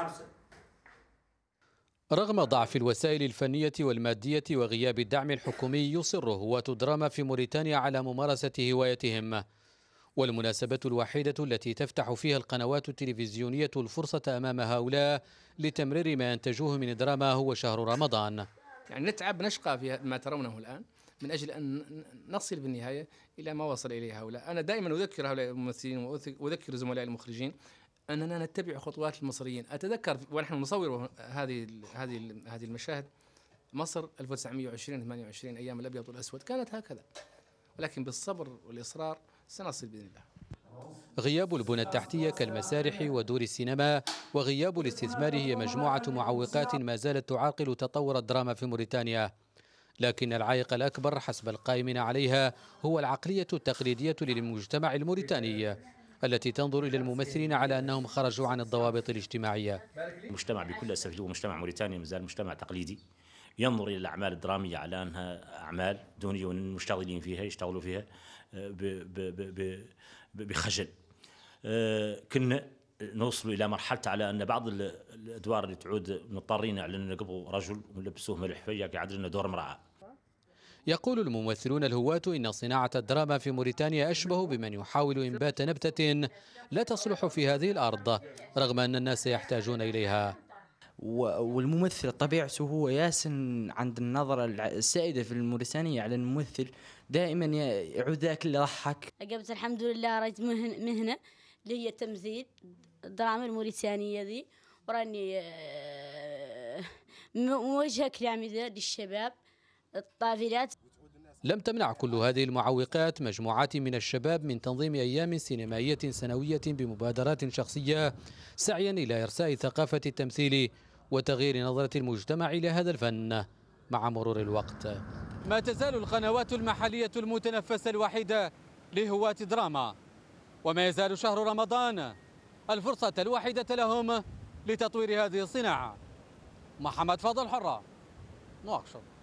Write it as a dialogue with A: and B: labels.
A: خمسة
B: رغم ضعف الوسائل الفنية والمادية وغياب الدعم الحكومي يصر هواة الدراما في موريتانيا على ممارسة هوايتهم والمناسبة الوحيدة التي تفتح فيها القنوات التلفزيونية الفرصة أمام هؤلاء لتمرير ما ينتجوه من دراما هو شهر رمضان
C: يعني نتعب نشقى في ما ترونه الآن من أجل أن نصل بالنهاية إلى ما وصل إليه هؤلاء أنا دائما أذكر هؤلاء الممثلين وأذكر زملائي المخرجين اننا نتبع خطوات المصريين اتذكر ونحن نصور هذه هذه هذه المشاهد مصر 1920 28 ايام الابيض والاسود كانت هكذا ولكن بالصبر والاصرار سنصل باذن الله
B: غياب البنى التحتية كالمسارح ودور السينما وغياب الاستثمار هي مجموعة معوقات ما زالت تعاقل تطور الدراما في موريتانيا لكن العائق الأكبر حسب القائمين عليها هو العقلية التقليدية للمجتمع الموريتاني التي تنظر إلى الممثلين على أنهم
A: خرجوا عن الضوابط الاجتماعية
C: المجتمع بكل
A: هو مجتمع موريتانيا مازال مجتمع تقليدي ينظر إلى الأعمال الدرامية على أنها أعمال دونية والمشتغلين فيها يشتغلوا فيها آه، بخجل آه، كنا نوصل الى مرحله على ان بعض الادوار اللي تعود مضطرين على ان نقبوا رجل ونلبسوه فيا قاعد لنا دور امراه
B: يقول الممثلون الهواة إن صناعة الدراما في موريتانيا أشبه بمن يحاول إنبات نبتة لا تصلح في هذه الأرض رغم أن الناس يحتاجون إليها والممثل طبيعته هو ياسن عند النظرة السائدة في الموريتانية على الممثل دائما يعود ذاك اللي ضحك
D: قبت الحمد لله رأيت مهنة اللي هي تمثيل الدراما الموريتانية ذي وراني آه، موجهة كلامي ذا للشباب الطافلات
B: لم تمنع كل هذه المعوقات مجموعات من الشباب من تنظيم أيام سينمائية سنوية بمبادرات شخصية سعيا إلى إرساء ثقافة التمثيل وتغيير نظرة المجتمع إلى هذا الفن مع مرور الوقت ما تزال القنوات المحلية المتنفسة الوحيدة لهواة دراما وما يزال شهر رمضان الفرصة الوحيدة لهم لتطوير هذه الصناعة محمد فضل حرة نواكشوط